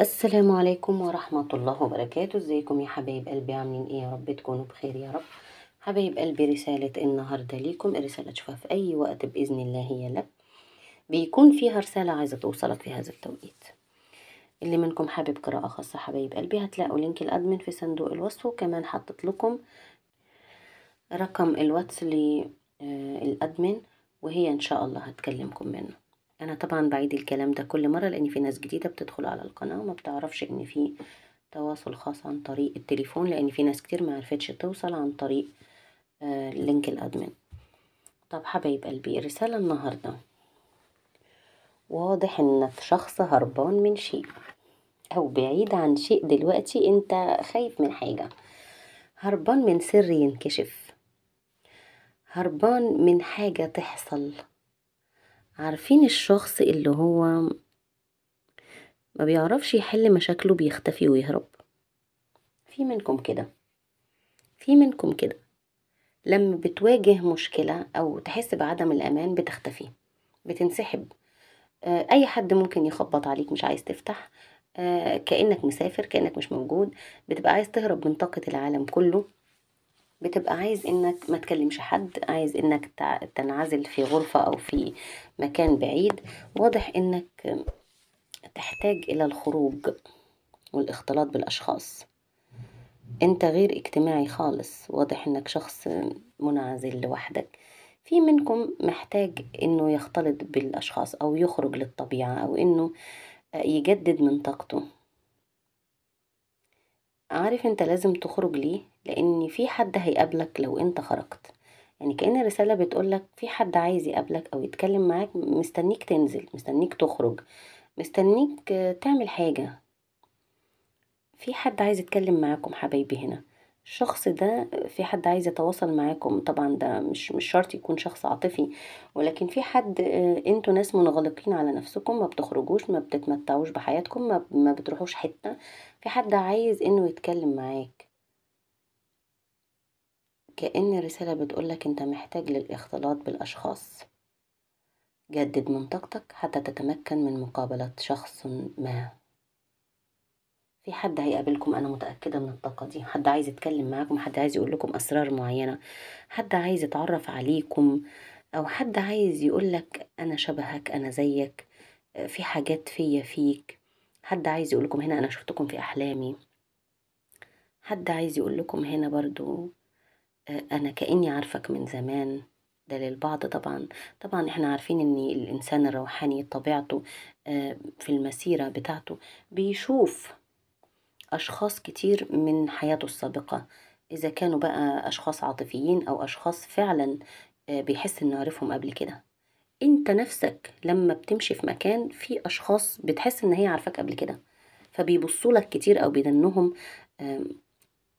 السلام عليكم ورحمة الله وبركاته ازيكم يا حبايب قلبي عاملين ايه يا رب تكونوا بخير يا رب حبايب قلبي رسالة النهاردة ليكم الرسالة تشوفها في اي وقت بإذن الله هي لك بيكون فيها رسالة عايزة توصلك في هذا التوقيت اللي منكم حابب قراءة خاصة حبايب قلبي هتلاقوا لينك الأدمن في صندوق الوصف وكمان حطت لكم رقم الواتس للأدمن آه، وهي إن شاء الله هتكلمكم منه انا طبعا بعيد الكلام ده كل مرة لان في ناس جديدة بتدخل على القناة وما بتعرفش ان في تواصل خاص عن طريق التليفون لان في ناس كتير معرفتش توصل عن طريق آه، لينك الادمن طب حبايب قلبي الرسالة النهاردة واضح انك شخص هربان من شيء او بعيد عن شيء دلوقتي انت خايف من حاجة هربان من سر ينكشف هربان من حاجة تحصل عارفين الشخص اللي هو ما بيعرفش يحل مشاكله بيختفي ويهرب في منكم كده في منكم كده لما بتواجه مشكلة أو تحس بعدم الأمان بتختفي بتنسحب آه، أي حد ممكن يخبط عليك مش عايز تفتح آه، كأنك مسافر كأنك مش موجود بتبقى عايز تهرب من طاقة العالم كله بتبقى عايز انك ما تكلمش حد عايز انك تنعزل في غرفة او في مكان بعيد واضح انك تحتاج الى الخروج والاختلاط بالاشخاص انت غير اجتماعي خالص واضح انك شخص منعزل لوحدك في منكم محتاج انه يختلط بالاشخاص او يخرج للطبيعة او انه يجدد من طاقته عارف انت لازم تخرج ليه لان في حد هيقابلك لو انت خرجت يعني كأن الرسالة بتقولك في حد عايز يقابلك او يتكلم معاك مستنيك تنزل مستنيك تخرج مستنيك تعمل حاجة في حد عايز يتكلم معاكم حبايبي هنا الشخص ده في حد عايز يتواصل معاكم طبعًا ده مش مش شرط يكون شخص عاطفي، ولكن في حد آه، انتوا ناس منغلقين على نفسكم ما بتخرجوش، ما بتتمتعوش بحياتكم، ما ما بتروحوش حتة، في حد عايز إنه يتكلم معاك. كأن الرسالة بتقول لك أنت محتاج للاختلاط بالأشخاص. جدد من طاقتك حتى تتمكن من مقابلة شخص ما. في حد هيقابلكم انا متاكده من الطاقه دي حد عايز يتكلم معاكم حد عايز يقول لكم اسرار معينه حد عايز يتعرف عليكم او حد عايز يقول لك انا شبهك انا زيك في حاجات فيا فيك حد عايز يقول لكم هنا انا شفتكم في احلامي حد عايز يقول لكم هنا برضو آه، انا كاني عارفك من زمان ده للبعض طبعا طبعا احنا عارفين ان الانسان الروحاني طبيعته آه، في المسيره بتاعته بيشوف أشخاص كتير من حياته السابقة إذا كانوا بقى أشخاص عاطفيين أو أشخاص فعلا آه، بيحس إنه عارفهم قبل كده انت نفسك لما بتمشي في مكان في اشخاص بتحس ان هي عارفاك قبل كده فبيبصوا لك كتير او بيدنهم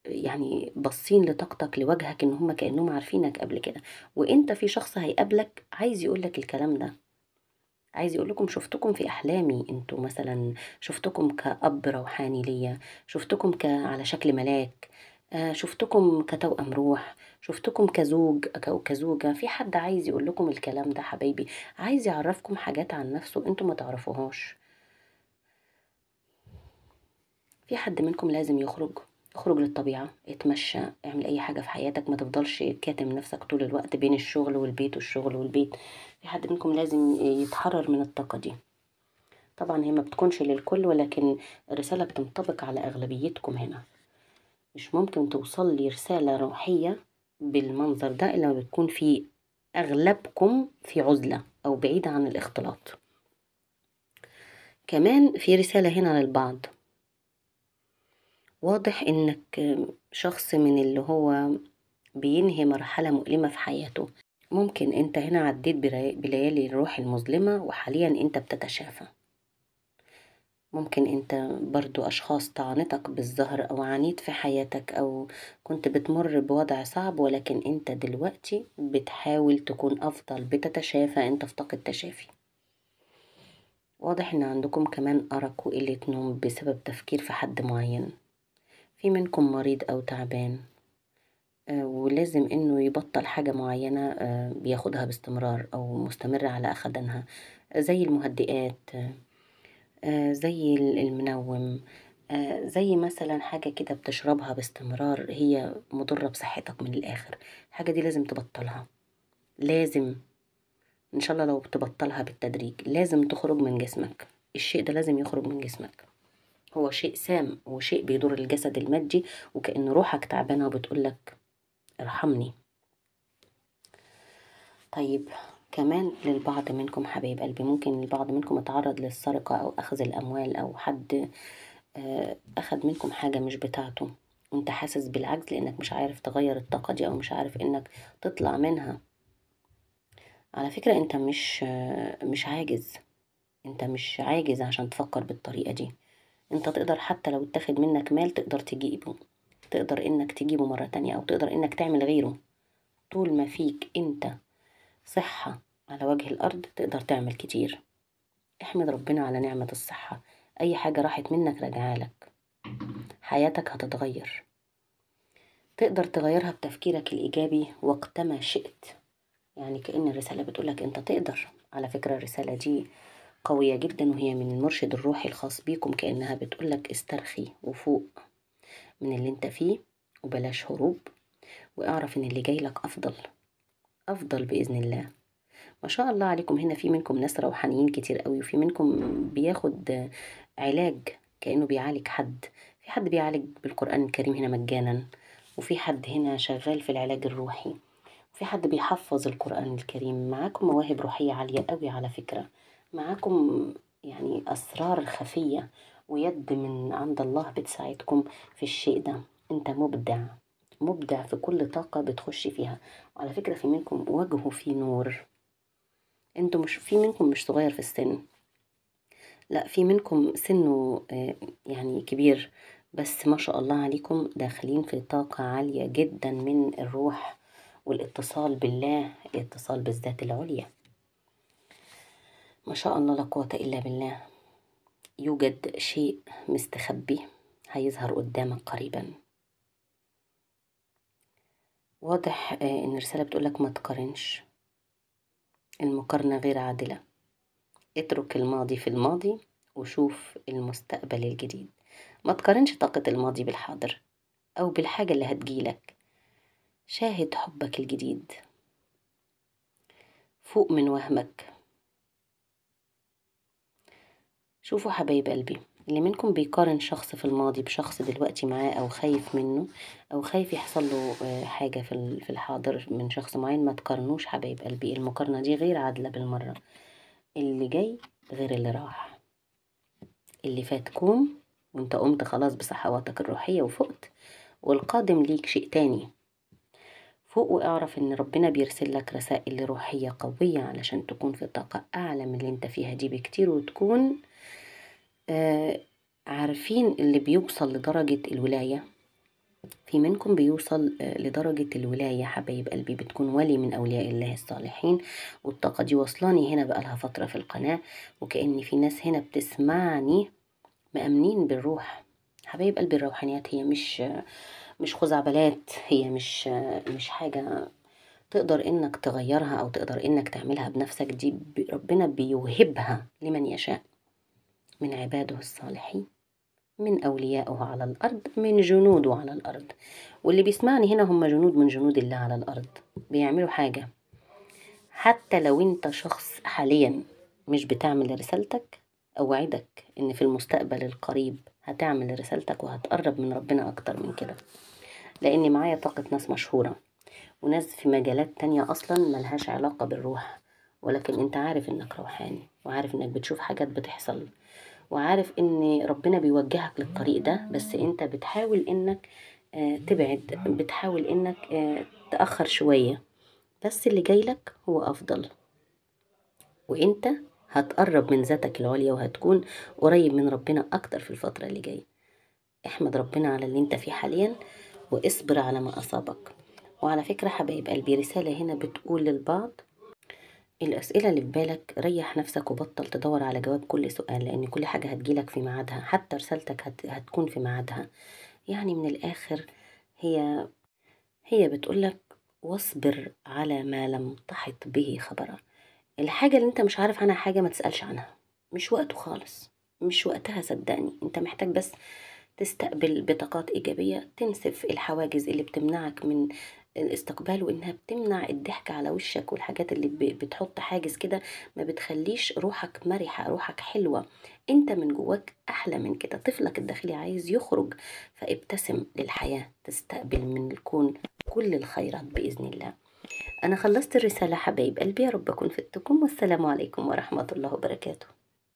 يعني باصين لطاقتك لوجهك ان هم كانهم عارفينك قبل كده وانت في شخص هيقابلك عايز يقولك الكلام ده عايز يقول لكم شفتكم في احلامي انتوا مثلا شفتكم كاب روحاني ليا شفتكم ك على شكل ملاك آه، شفتكم كتوأم روح شفتكم كزوج او كزوجه في حد عايز يقول لكم الكلام ده حبايبي عايز يعرفكم حاجات عن نفسه انتوا ما تعرفوهاش في حد منكم لازم يخرج اخرج للطبيعة اتمشى اعمل اي حاجة في حياتك ما تفضلش كاتم نفسك طول الوقت بين الشغل والبيت والشغل والبيت في حد منكم لازم يتحرر من الطاقة دي طبعا هي ما بتكونش للكل ولكن الرسالة بتنطبق على اغلبيتكم هنا مش ممكن توصل لي رسالة روحية بالمنظر ده الا بتكون في اغلبكم في عزلة او بعيدة عن الاختلاط كمان في رسالة هنا للبعض واضح انك شخص من اللي هو بينهي مرحلة مؤلمة في حياته ممكن انت هنا عديت بليالي الروح المظلمة وحاليا انت بتتشافى ممكن انت برضو اشخاص طعنتك بالظهر او عانيت في حياتك او كنت بتمر بوضع صعب ولكن انت دلوقتي بتحاول تكون افضل بتتشافى انت في طاقة تشافي واضح ان عندكم كمان ارق وقلة نوم بسبب تفكير في حد معين في منكم مريض أو تعبان آه، ولازم انه يبطل حاجة معينة بياخدها آه، باستمرار او مستمر على اخدانها زي المهدئات آه، زي المنوم زي مثلا حاجة كده بتشربها باستمرار هي مضرة بصحتك من الاخر الحاجة دي لازم تبطلها لازم ان شاء الله لو بتبطلها بالتدريج لازم تخرج من جسمك الشيء ده لازم يخرج من جسمك هو شيء سام وشيء بيضر الجسد المادي وكأن روحك تعبانة وبتقولك ارحمني طيب كمان للبعض منكم حبايب قلبي ممكن البعض منكم اتعرض للسرقة أو أخذ الأموال أو حد آه، أخذ منكم حاجة مش بتاعته وانت حاسس بالعجز لأنك مش عارف تغير الطاقة دي أو مش عارف إنك تطلع منها على فكرة انت مش آه، مش عاجز انت مش عاجز عشان تفكر بالطريقة دي انت تقدر حتى لو اتاخد منك مال تقدر تجيبه تقدر انك تجيبه مرة تانية او تقدر انك تعمل غيره طول ما فيك انت صحة على وجه الارض تقدر تعمل كتير احمد ربنا على نعمة الصحة اي حاجة راحت منك راجعالك حياتك هتتغير تقدر تغيرها بتفكيرك الإيجابي وقتما شئت يعني كأن الرسالة بتقولك أنت تقدر على فكرة الرسالة دي قوية جدا وهي من المرشد الروحي الخاص بيكم كأنها بتقولك استرخي وفوق من اللي انت فيه وبلاش هروب واعرف ان اللي جاي لك افضل افضل باذن الله ما شاء الله عليكم هنا في منكم ناس روحانيين كتير قوي وفي منكم بياخد علاج كانه بيعالج حد في حد بيعالج بالقران الكريم هنا مجانا وفي حد هنا شغال في العلاج الروحي وفي حد بيحفظ القران الكريم معاكم مواهب روحيه عاليه قوي على فكره معاكم يعني أسرار خفية ويد من عند الله بتساعدكم في الشيء ده انت مبدع مبدع في كل طاقة بتخش فيها وعلى فكرة في منكم وجهه في نور انتوا مش في منكم مش صغير في السن لا في منكم سنه آه، يعني كبير بس ما شاء الله عليكم داخلين في طاقة عالية جدا من الروح والاتصال بالله الاتصال بالذات العليا ما شاء الله لا قوة إلا بالله يوجد شيء مستخبي هيظهر قدامك قريبا واضح آه، إن الرسالة بتقولك ما تقارنش المقارنة غير عادلة اترك الماضي في الماضي وشوف المستقبل الجديد ما تقارنش طاقة الماضي بالحاضر أو بالحاجة اللي هتجيلك شاهد حبك الجديد فوق من وهمك شوفوا حبايب قلبي اللي منكم بيقارن شخص في الماضي بشخص دلوقتي معاه او خايف منه او خايف يحصل له آه، حاجة في الحاضر من شخص معين ما تقارنوش حبايب قلبي المقارنة دي غير عادلة بالمرة اللي جاي غير اللي راح اللي فات كوم وانت قمت خلاص بصحواتك الروحية وفقت والقادم ليك شيء تاني فوق واعرف ان ربنا بيرسل لك رسائل روحية قوية علشان تكون في طاقة اعلى من اللي انت فيها دي بكتير وتكون آه عارفين اللي بيوصل لدرجة الولاية في منكم بيوصل آه، لدرجة الولاية حبايب قلبي بتكون ولي من أولياء الله الصالحين والطاقة دي وصلاني هنا بقالها فترة في القناة وكأن في ناس هنا بتسمعني مأمنين بالروح حبايب قلبي الروحانيات هي مش مش خزعبلات هي مش مش حاجة تقدر انك تغيرها او تقدر انك تعملها بنفسك دي ربنا بيوهبها لمن يشاء من عباده الصالحين من أوليائه على الأرض من جنوده على الأرض واللي بيسمعني هنا هم جنود من جنود الله على الأرض بيعملوا حاجة حتى لو انت شخص حاليا مش بتعمل رسالتك أوعدك إن في المستقبل القريب هتعمل رسالتك وهتقرب من ربنا أكتر من كده لأن معايا طاقة ناس مشهورة وناس في مجالات تانية أصلا ملهاش علاقة بالروح ولكن أنت عارف إنك روحاني وعارف إنك بتشوف حاجات بتحصل وعارف ان ربنا بيوجهك للطريق ده بس انت بتحاول انك آه، تبعد بتحاول انك آه، تأخر شوية بس اللي جايلك هو افضل وانت هتقرب من ذاتك العليا وهتكون قريب من ربنا اكتر في الفترة اللي جاية احمد ربنا على اللي انت فيه حاليا واصبر على ما اصابك وعلى فكرة حبايب قلبي رسالة هنا بتقول للبعض الأسئلة اللي في بالك ريح نفسك وبطل تدور على جواب كل سؤال لأن كل حاجة هتجيلك في ميعادها حتى رسالتك هت... هتكون في ميعادها يعني من الآخر هي هي بتقولك واصبر على ما لم تحط به خبرا الحاجة اللي انت مش عارف عنها حاجة ما تسألش عنها مش وقته خالص مش وقتها صدقني انت محتاج بس تستقبل بطاقات إيجابية تنسف الحواجز اللي بتمنعك من الاستقبال وانها بتمنع الضحك على وشك والحاجات اللي بتحط حاجز كده ما بتخليش روحك مرحه روحك حلوه انت من جواك احلى من كده طفلك الداخلي عايز يخرج فابتسم للحياه تستقبل من الكون كل الخيرات باذن الله انا خلصت الرساله حبايب قلبي يا رب اكون فدتكم والسلام عليكم ورحمه الله وبركاته